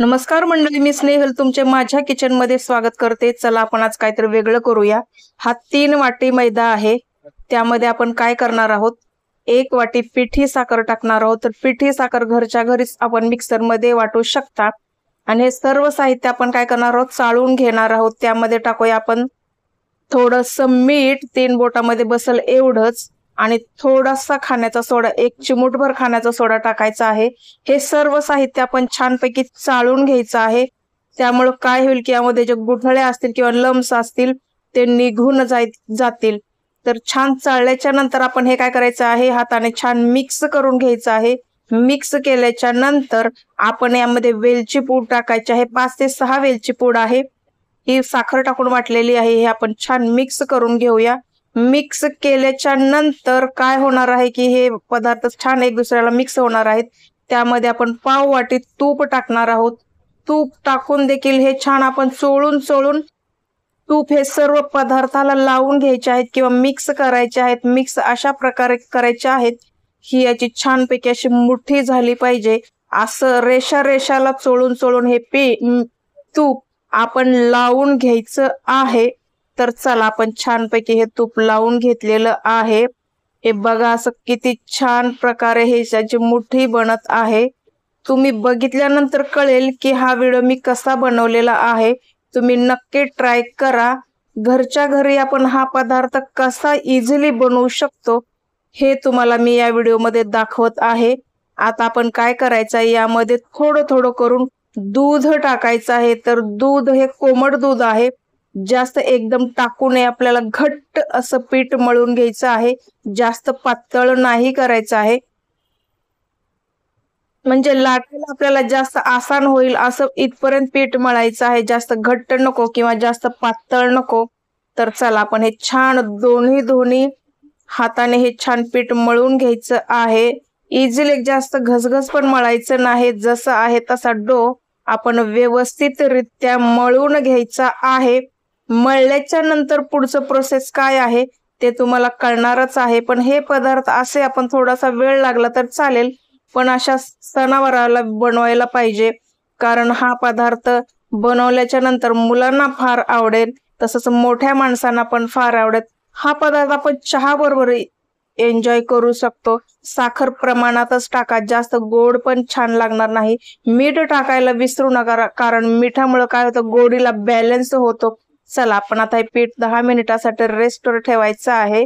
नमस्कार मंडळी मी स्नेहल तुमचे माझ्या किचन मध्ये स्वागत करते चला आपण आज काहीतरी वेगळं करूया हा तीन वाटी मैदा आहे त्यामध्ये आपण काय करणार आहोत एक वाटी पिठी साखर टाकणार आहोत तर पिठी साखर घरच्या घरीच आपण मिक्सरमध्ये वाटू शकता आणि हे सर्व साहित्य आपण काय करणार आहोत चाळून घेणार आहोत त्यामध्ये टाकूया आपण थोडस मीठ तीन बोटामध्ये बसल एवढंच आणि थोडासा खाण्याचा सोडा एक चिमूटभर खाण्याचा सोडा टाकायचा आहे हे सर्व साहित्य आपण छानपैकी चाळून घ्यायचं आहे त्यामुळं काय होईल की यामध्ये जे गुठळे असतील किंवा लम्स असतील ते निघून जाय जातील तर छान चाळल्याच्या नंतर आपण हे काय करायचं आहे हाताने छान मिक्स करून घ्यायचं आहे मिक्स केल्याच्या नंतर आपण यामध्ये वेलची पूड टाकायची आहे पाच ते सहा वेलची पूड आहे ही साखर टाकून वाटलेली आहे हे आपण छान मिक्स करून घेऊया मिक्स केल्याच्या नंतर काय होणार आहे की हे पदार्थ छान एक दुसऱ्याला मिक्स होणार आहेत त्यामध्ये आपण पाव वाटीत तूप टाकणार आहोत तूप टाकून देखील हे छान आपण चोळून चोळून तूप हे सर्व पदार्थाला लावून घ्यायचे आहेत किंवा मिक्स करायचे आहेत मिक्स अशा प्रकारे करायचे आहेत ही याची छानपैकी अशी मुठी झाली पाहिजे असं रेषा रेषाला चोळून चोळून हे पे तूप आपण लावून घ्यायचं आहे तर चला आपण छानपैकी हे तूप लावून घेतलेलं आहे हे बघा असं किती छान प्रकारे हे ज्याची मुठी बनत आहे तुम्ही बघितल्यानंतर कळेल की हा व्हिडिओ मी कसा बनवलेला आहे तुम्ही नक्की ट्राय करा घरच्या घरी आपण हा पदार्थ कसा इझिली बनवू शकतो हे तुम्हाला मी या व्हिडिओमध्ये दाखवत आहे आता आपण काय करायचं आहे यामध्ये थोडं थोडं करून दूध टाकायचं आहे तर दूध हे कोमट दूध आहे जास्त एकदम टाकू नये आपल्याला घट्ट असं पीठ मळून घ्यायचं आहे जास्त पातळ नाही करायचं आहे म्हणजे लाटायला आपल्याला जास्त आसान होईल असं इथपर्यंत पीठ मळायचं आहे जास्त घट्ट नको किंवा जास्त पातळ नको तर चला आपण हे छान दोन्ही दोन्ही हाताने हे छान पीठ मळून घ्यायचं आहे इझिली जास्त घसघस पण मळायचं नाही जसं आहे तसा डो आपण व्यवस्थितरित्या मळून घ्यायचा आहे मळल्याच्या नंतर पुढचं प्रोसेस काय आहे ते तुम्हाला कळणारच आहे पण हे पदार्थ असे आपण थोडासा वेळ लागला तर चालेल पण अशा सणावाराला बनवायला पाहिजे कारण हा पदार्थ बनवल्याच्या नंतर मुलांना फार आवडेल तसंच मोठ्या माणसांना पण फार आवडेल हा पदार्थ आपण चहा बरोबर एन्जॉय करू शकतो साखर प्रमाणातच टाका जास्त गोड पण छान लागणार नाही मीठ टाकायला विसरू नका कारण मिठामुळे काय होतं गोडीला बॅलन्स होतो चला आपण आता हे पीठ दहा मिनिटासाठी रेस्टवर ठेवायचं आहे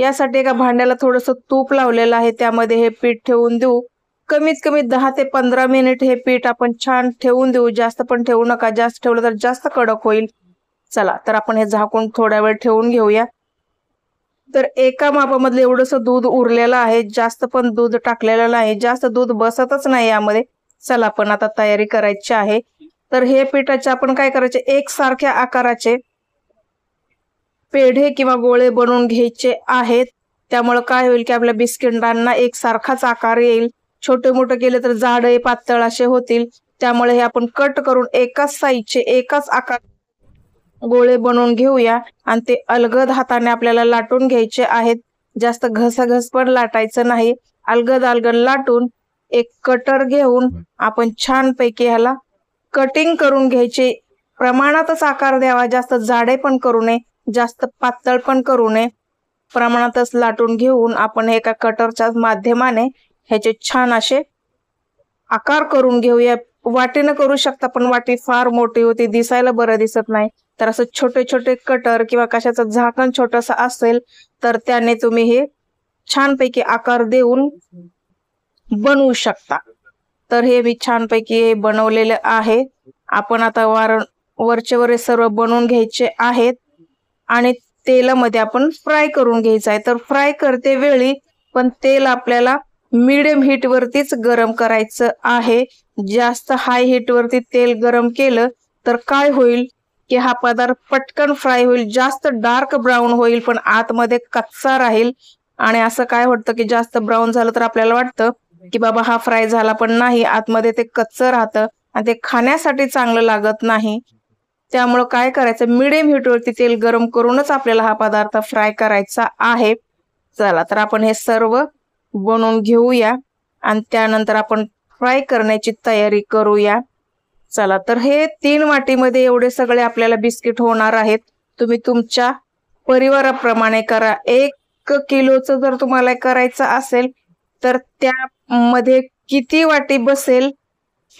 यासाठी एका भांड्याला थोडंसं तूप लावलेलं आहे त्यामध्ये हे पीठ ठेवून देऊ कमीत कमी दहा ते पंधरा मिनिट हे पीठ आपण छान ठेवून देऊ जास्त पण ठेवू नका जास्त ठेवलं तर जास्त कडक होईल चला तर आपण हे झाकून थोड्या वेळ ठेवून घेऊया तर एका मापामधलं एवढंसं दूध उरलेलं आहे जास्त पण दूध टाकलेलं नाही जास्त दूध बसतच नाही यामध्ये चला आपण आता तयारी करायची आहे तर हे पिठाचे आपण काय करायचे एक सारख्या आकाराचे पेढे किंवा गोळे बनवून घ्यायचे आहेत त्यामुळे काय होईल की आपल्या बिस्किटांना सारखाच आकार येईल छोटे मोठे केले तर जाड पातळ असे होतील त्यामुळे हे आपण कट करून एकाच साईजचे एकाच आकार गोळे बनवून घेऊया आणि ते अलगद हाताने आपल्याला लाटून घ्यायचे आहेत जास्त घसघस पण लाटायचं नाही अलगद अलगद लाटून एक कटर घेऊन आपण छानपैकी ह्याला कटिंग करून घ्यायचे प्रमाणातच आकार द्यावा जास्त जाडे पण करू नये जास्त पातळ पण करू नये प्रमाणातच लाटून घेऊन आपण एका कटरच्या माध्यमाने ह्याचे छान असे आकार करून घेऊया वाटीनं करू शकता पण वाटी फार मोठी होती दिसायला बरं दिसत नाही तर असं छोटे छोटे कटर किंवा कशाचं झाकण छोटस असेल तर त्याने तुम्ही हे छानपैकी आकार देऊन बनवू शकता तर हे मी छानपैकी हे बनवलेलं आहे आपण आता वार वरचे वर सर्व बनवून घ्यायचे आहेत आणि तेलामध्ये आपण फ्राय करून घ्यायचं आहे तर फ्राय करते वेळी पण तेल आपल्याला मिडियम हीटवरतीच गरम करायचं आहे जास्त हाय हीटवरती तेल गरम केलं तर काय होईल की हा पदार्थ पटकन फ्राय होईल जास्त डार्क ब्राऊन होईल पण आतमध्ये कच्चा राहील आणि असं काय वाटतं की जास्त ब्राऊन झालं तर आपल्याला वाटतं की बाबा हा फ्राय झाला पण नाही आतमध्ये ते कच्चं राहतं आणि ते खाण्यासाठी चांगलं लागत नाही त्यामुळं काय करायचं मिडियम हिटवरती तेल गरम करूनच आपल्याला हा पदार्थ फ्राय करायचा आहे चला तर आपण हे सर्व बनवून घेऊया आणि त्यानंतर आपण फ्राय करण्याची तयारी करूया चला तर हे तीन वाटीमध्ये एवढे सगळे आपल्याला बिस्किट होणार आहेत तुम्ही तुमच्या परिवाराप्रमाणे करा एक किलोचं जर तुम्हाला करायचं असेल तर त्या मध्ये किती वाटी बसेल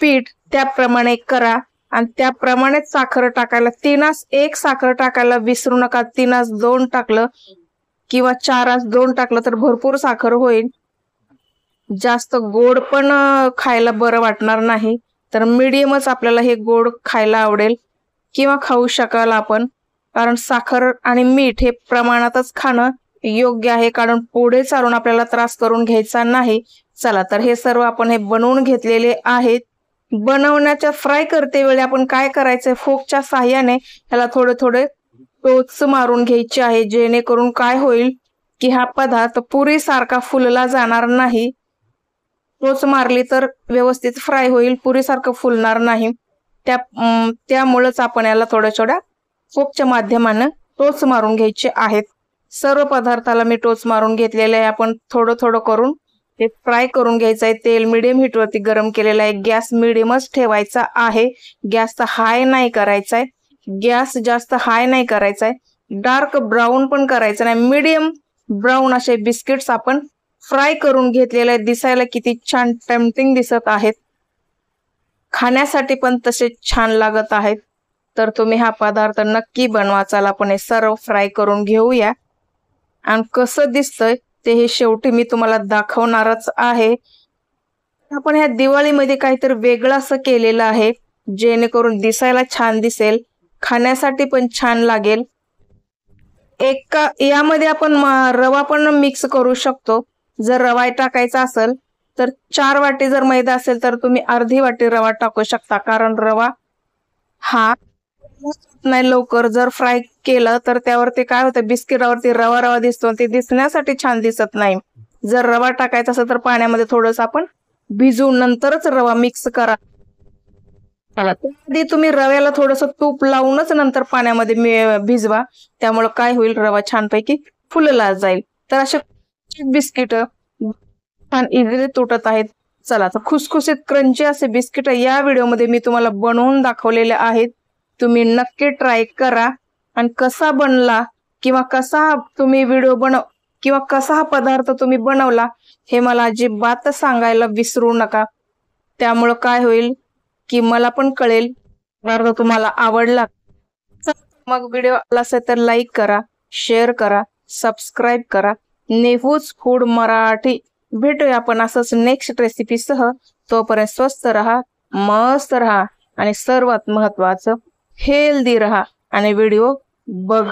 पीठ त्याप्रमाणे करा आणि त्याप्रमाणे साखर टाकायला तीनास एक साखर टाकायला विसरू नका तीनास दोन टाकलं किंवा चारास दोन टाकलं तर भरपूर साखर होईल जास्त गोड पण खायला बरं वाटणार नाही तर मिडियमच आपल्याला हे गोड खायला आवडेल किंवा खाऊ शकाल आपण कारण साखर आणि मीठ हे प्रमाणातच खाणं योग्य आहे कारण पुढे चालून आपल्याला त्रास करून घ्यायचा नाही चला तर हे सर्व आपण हे बनवून घेतलेले आहेत बनवण्याच्या फ्राय करते वेळी आपण काय करायचंय फोकच्या साह्याने ह्याला थोडे थोडे टोच मारून घ्यायचे आहे जेणेकरून काय होईल की हा पदार्थ पुरी सारखा फुलला जाणार नाही टोच मारली तर व्यवस्थित फ्राय होईल पुरीसारखं फुलणार नाही त्या त्यामुळेच आपण याला थोड्या थोड्या फोकच्या माध्यमानं टोच मारून घ्यायचे आहेत सर्व पदार्थाला मी टोच मारून घेतलेले आहे आपण थोडं थोडं करून ते फ्राय करून घ्यायचं आहे तेल मिडियम हीटवरती गरम केलेलं आहे गॅस मिडियमच ठेवायचा आहे गॅस हाय नाही करायचा आहे गॅस जास्त हाय नाही करायचा आहे डार्क ब्राऊन पण करायचं नाही मिडियम ब्राऊन असे बिस्किट्स आपण फ्राय करून घेतलेले आहेत दिसायला किती छान टेम्पटिंग दिसत आहेत खाण्यासाठी पण तसे छान लागत आहेत तर तुम्ही हा पदार्थ नक्की बनवा चला आपण हे सर्व फ्राय करून घेऊया आणि कसं दिसतंय ते हे शेवटी मी तुम्हाला दाखवणारच आहे आपण ह्या दिवाळीमध्ये काहीतरी वेगळं असं केलेलं आहे जेणेकरून दिसायला छान दिसेल खाण्यासाठी पण छान लागेल एका एक यामध्ये आपण रवा पण मिक्स करू शकतो जर रवा टाकायचा असेल तर चार वाटी जर मैदा असेल तर तुम्ही अर्धी वाटी रवा टाकू शकता कारण रवा हा नाही लवकर जर फ्राय केलं तर त्यावरती काय होतं बिस्किटावरती रवा रवा दिसतो ते दिसण्यासाठी छान दिसत नाही जर रवा टाकायचा असेल तर पाण्यामध्ये थोडस आपण भिजवून नंतरच रवा मिक्स करा त्याआधी तुम्ही रव्याला थोडस तूप लावूनच नंतर पाण्यामध्ये भिजवा त्यामुळे काय होईल रवा छानपैकी फुलला जाईल तर अशा बिस्किट छान इझिली तुटत आहेत चला तर खुसखुशीत क्रंची असे बिस्किट या व्हिडिओमध्ये मी तुम्हाला बनवून दाखवलेले आहेत तुम्ही नक्की ट्राय करा आणि कसा बनला किंवा कसा तुम्ही व्हिडिओ बनव किंवा कसा हा पदार्थ तुम्ही बनवला हे मला अजिबात सांगायला विसरू नका त्यामुळं काय होईल की मला पण कळेल पदार्थ तुम्हाला आवडला मग व्हिडिओ आला असेल तर लाईक करा शेअर करा सबस्क्राईब करा नेहूच फूड मराठी भेटूया आपण असंच नेक्स्ट रेसिपीसह तोपर्यंत स्वस्त राहा मस्त राहा आणि सर्वात महत्वाचं हेल्दी रहा आणि व्हिडिओ बघ